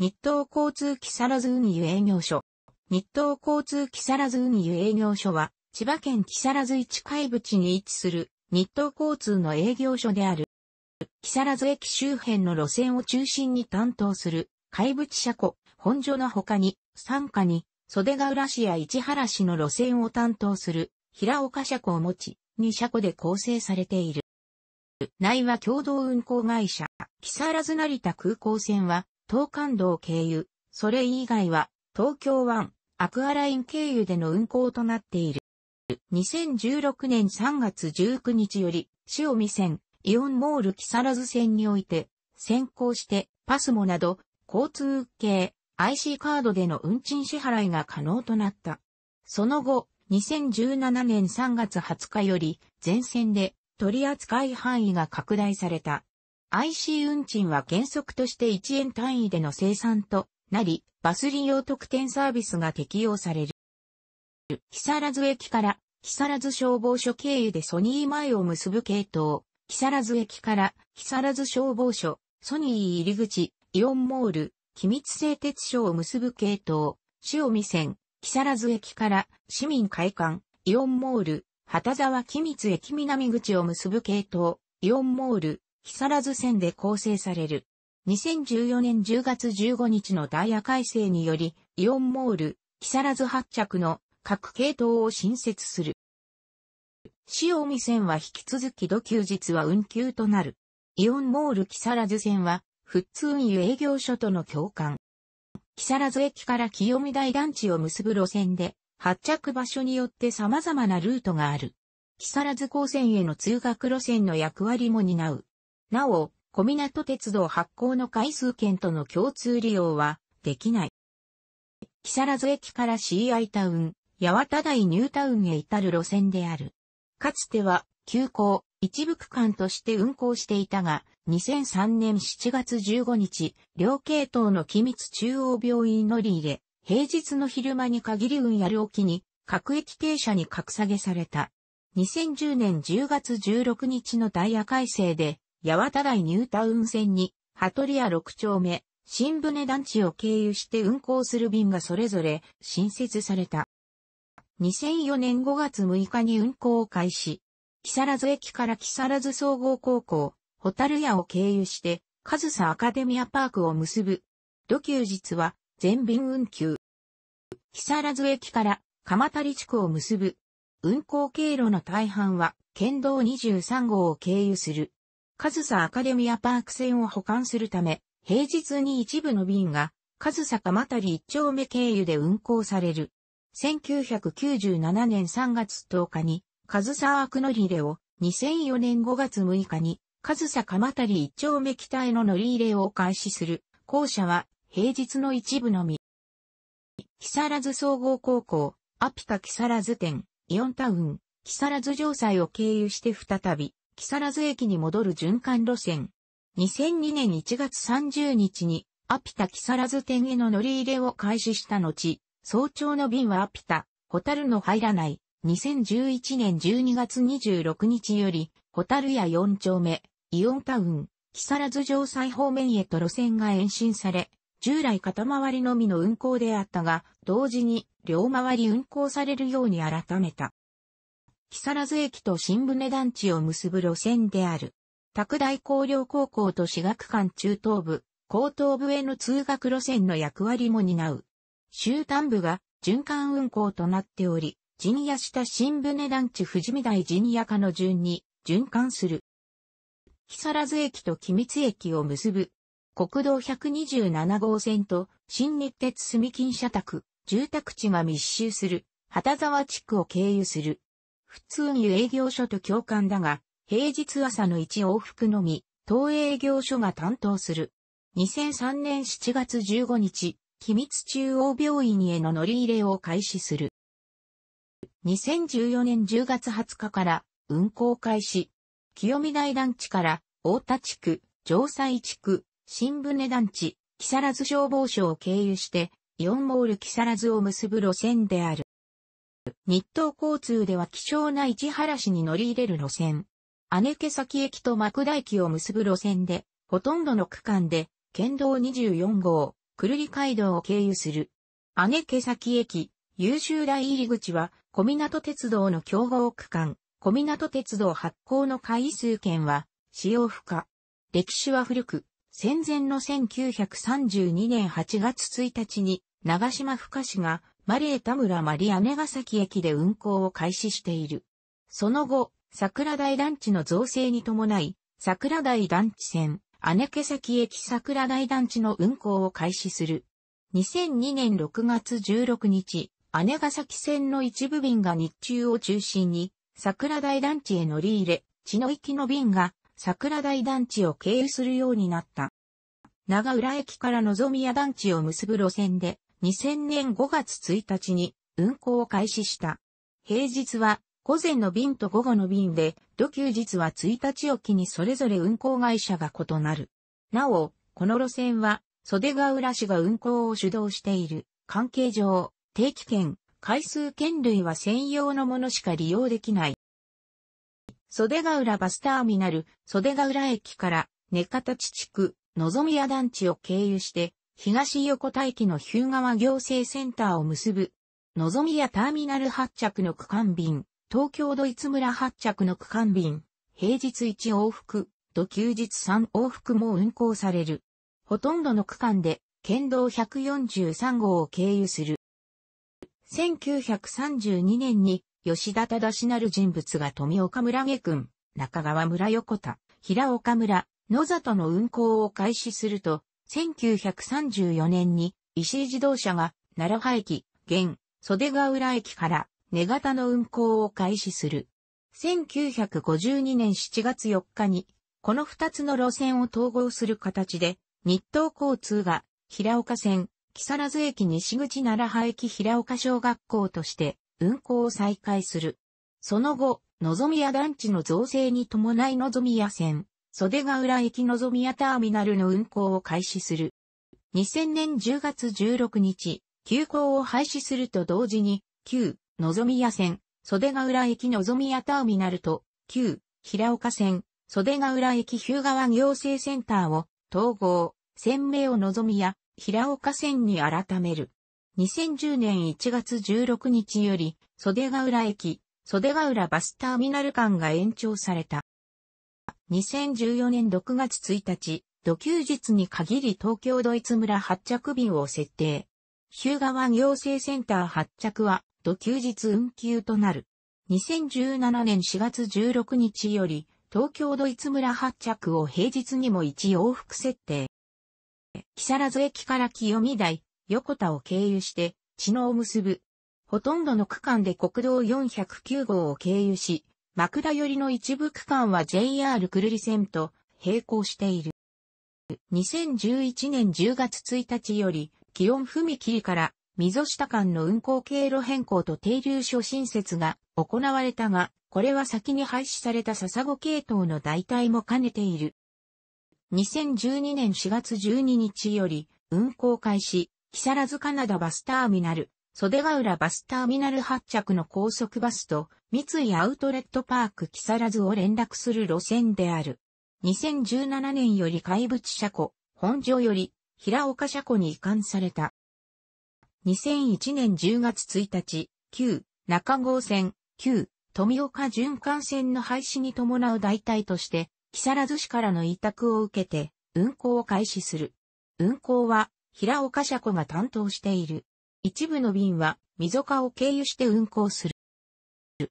日東交通木更津運輸営業所。日東交通木更津運輸営業所は、千葉県木更津市海淵に位置する日東交通の営業所である。木更津駅周辺の路線を中心に担当する海淵車庫、本所の他に、傘下に、袖ヶ浦市や市原市の路線を担当する平岡車庫を持ち、2車庫で構成されている。内は共同運行会社、木更津成田空港線は、東関道経由、それ以外は東京湾、アクアライン経由での運行となっている。2016年3月19日より、塩見線、イオンモール木更津線において、先行してパスモなど、交通系 IC カードでの運賃支払いが可能となった。その後、2017年3月20日より、全線で取り扱い範囲が拡大された。IC 運賃は原則として1円単位での生産となり、バス利用特典サービスが適用される。木更津駅から、木更津消防署経由でソニー前を結ぶ系統、木更津駅から、木更津消防署、ソニー入り口、イオンモール、機密製鉄所を結ぶ系統、潮見線、木更津駅から、市民会館、イオンモール、旗沢機密駅南口を結ぶ系統、イオンモール、木更津線で構成される。2014年10月15日のダイヤ改正により、イオンモール、木更津発着の各系統を新設する。塩見線は引き続き土休日は運休となる。イオンモール木更津線は、富津運輸営業所との共感。木更津駅から清見台団地を結ぶ路線で、発着場所によって様々なルートがある。木更津高線への通学路線の役割も担う。なお、小港鉄道発行の回数券との共通利用はできない。木更津駅から CI タウン、八幡台ニュータウンへ至る路線である。かつては、急行、一部区間として運行していたが、2003年7月15日、両系統の機密中央病院乗り入れ、平日の昼間に限り運やる沖に、各駅停車に格下げされた。2010年10月16日のダイヤ改正で、八幡台ニュータウン線に、トリ屋6丁目、新船団地を経由して運行する便がそれぞれ新設された。2004年5月6日に運行を開始。木更津駅から木更津総合高校、ホタル屋を経由して、カズサアカデミアパークを結ぶ。土休日は全便運休。木更津駅から鎌谷地区を結ぶ。運行経路の大半は県道23号を経由する。カズサアカデミアパーク線を保管するため、平日に一部の便が、カズサ蒲田一丁目経由で運行される。1997年3月10日に、カズサアクノリれを、2004年5月6日に、カズサ蒲田一丁目北への乗り入れを開始する。校舎は、平日の一部のみ。木更津総合高校、アピカ木更津店、イオンタウン、木更津城西を経由して再び、木更津駅に戻る循環路線。2002年1月30日に、アピタ木更津店への乗り入れを開始した後、早朝の便はアピタ、ホタルの入らない、2011年12月26日より、ホタルや4丁目、イオンタウン、木更津城西方面へと路線が延伸され、従来片回りのみの運行であったが、同時に両回り運行されるように改めた。木更津駅と新船団地を結ぶ路線である。拓大工業高校と私学館中等部、高等部への通学路線の役割も担う。終端部が循環運行となっており、陣屋下新船団地富士見台陣屋下の順に循環する。木更津駅と君津駅を結ぶ国道127号線と新日鉄住金社宅、住宅地が密集する畑沢地区を経由する。普通に営業所と共感だが、平日朝の1往復のみ、当営業所が担当する。2003年7月15日、機密中央病院への乗り入れを開始する。2014年10月20日から運行開始。清見台団地から大田地区、城西地区、新船団地、木更津消防署を経由して、4モール木更津を結ぶ路線である。日東交通では希少な市原市に乗り入れる路線。姉毛崎駅と幕田駅を結ぶ路線で、ほとんどの区間で、県道24号、くるり街道を経由する。姉毛崎駅、優秀台入り口は、小港鉄道の競合区間、小港鉄道発行の回数券は、使用不可。歴史は古く、戦前の1932年8月1日に、長島深市がマリエ田村マリアネガ崎駅で運行を開始している。その後、桜台団地の造成に伴い、桜台団地線、姉毛崎駅桜台団地の運行を開始する。2002年6月16日、姉ヶ崎線の一部便が日中を中心に、桜台団地へ乗り入れ、血の行きの便が桜台団地を経由するようになった。長浦駅から望宮団地を結ぶ路線で、2000年5月1日に運行を開始した。平日は午前の便と午後の便で、土休日は1日おきにそれぞれ運行会社が異なる。なお、この路線は、袖ヶ浦市が運行を主導している。関係上、定期券、回数券類は専用のものしか利用できない。袖ヶ浦バスターミナル、袖ヶ浦駅から、根形地区、のぞみ屋団地を経由して、東横田駅の日向川行政センターを結ぶ、のぞみやターミナル発着の区間便、東京ドイツ村発着の区間便、平日1往復、と休日3往復も運行される。ほとんどの区間で、県道143号を経由する。1932年に、吉田正なる人物が富岡村下君、中川村横田、平岡村、野里の運行を開始すると、1934年に石井自動車が奈良駅、現、袖ヶ浦駅から根型の運行を開始する。1952年7月4日に、この2つの路線を統合する形で、日東交通が平岡線、木更津駅西口奈良葉駅平岡小学校として運行を再開する。その後、のぞみ屋団地の造成に伴いのぞみ屋線、袖ヶ浦駅のぞみやターミナルの運行を開始する。2000年10月16日、急行を廃止すると同時に、旧、のぞみや線、袖ヶ浦駅のぞみやターミナルと、旧、平岡線、袖ヶ浦駅日向川行政センターを、統合、線名をのぞみや、平岡線に改める。2010年1月16日より、袖ヶ浦駅、袖ヶ浦バスターミナル間が延長された。2014年6月1日、土休日に限り東京ドイツ村発着便を設定。ヒューガ湾行政センター発着は土休日運休となる。2017年4月16日より東京ドイツ村発着を平日にも一往復設定。木更津駅から清見台、横田を経由して、地のを結ぶ。ほとんどの区間で国道409号を経由し、枕寄りの一部区間は JR 久留里線と並行している。2011年10月1日より、気温踏切から溝下間の運行経路変更と停留所新設が行われたが、これは先に廃止された笹子系統の代替も兼ねている。2012年4月12日より運行開始、木更津カナダバスターミナル、袖ヶ浦バスターミナル発着の高速バスと三井アウトレットパーク木更津を連絡する路線である。2017年より怪物車庫、本所より平岡車庫に移管された。2001年10月1日、旧中郷線、旧富岡循環線の廃止に伴う代替として、木更津市からの委託を受けて運行を開始する。運行は平岡車庫が担当している。一部の便は、溝川を経由して運行する。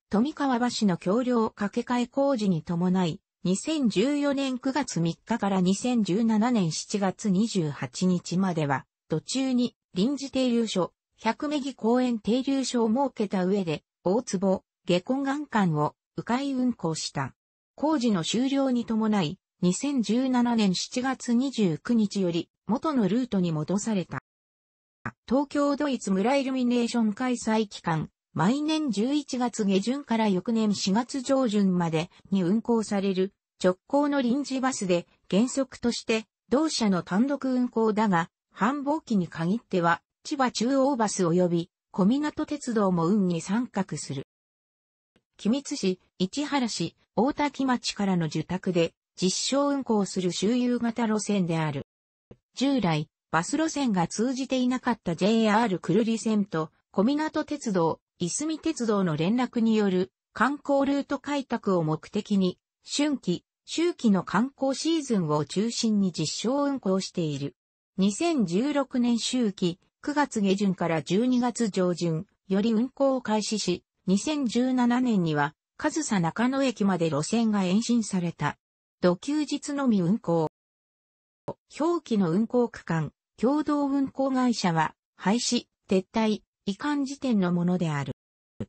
富川橋の橋梁架け替え工事に伴い、2014年9月3日から2017年7月28日までは、途中に臨時停留所、百目木公園停留所を設けた上で、大坪、下根岩間を迂回運行した。工事の終了に伴い、2017年7月29日より元のルートに戻された。東京ドイツ村イルミネーション開催期間、毎年11月下旬から翌年4月上旬までに運行される直行の臨時バスで原則として同社の単独運行だが、繁忙期に限っては千葉中央バス及び小港鉄道も運に参画する。君津市、市原市、大滝町からの受託で実証運行する周遊型路線である。従来、バス路線が通じていなかった JR 久留里線と小港鉄道、いすみ鉄道の連絡による観光ルート開拓を目的に、春季、秋季の観光シーズンを中心に実証運行している。2016年秋季、9月下旬から12月上旬、より運行を開始し、2017年には、上総中野駅まで路線が延伸された。土休日のみ運行。表記の運行区間、共同運行会社は廃止、撤退、移管時点のものである。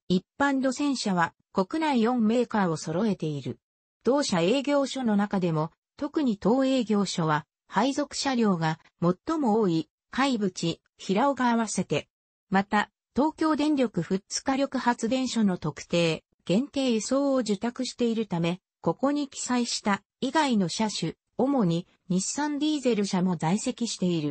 一般路線車は国内4メーカーを揃えている。同社営業所の中でも、特に当営業所は、配属車両が最も多い、海淵、平尾が合わせて。また、東京電力富津火力発電所の特定、限定輸送を受託しているため、ここに記載した以外の車種、主に日産ディーゼル車も在籍している。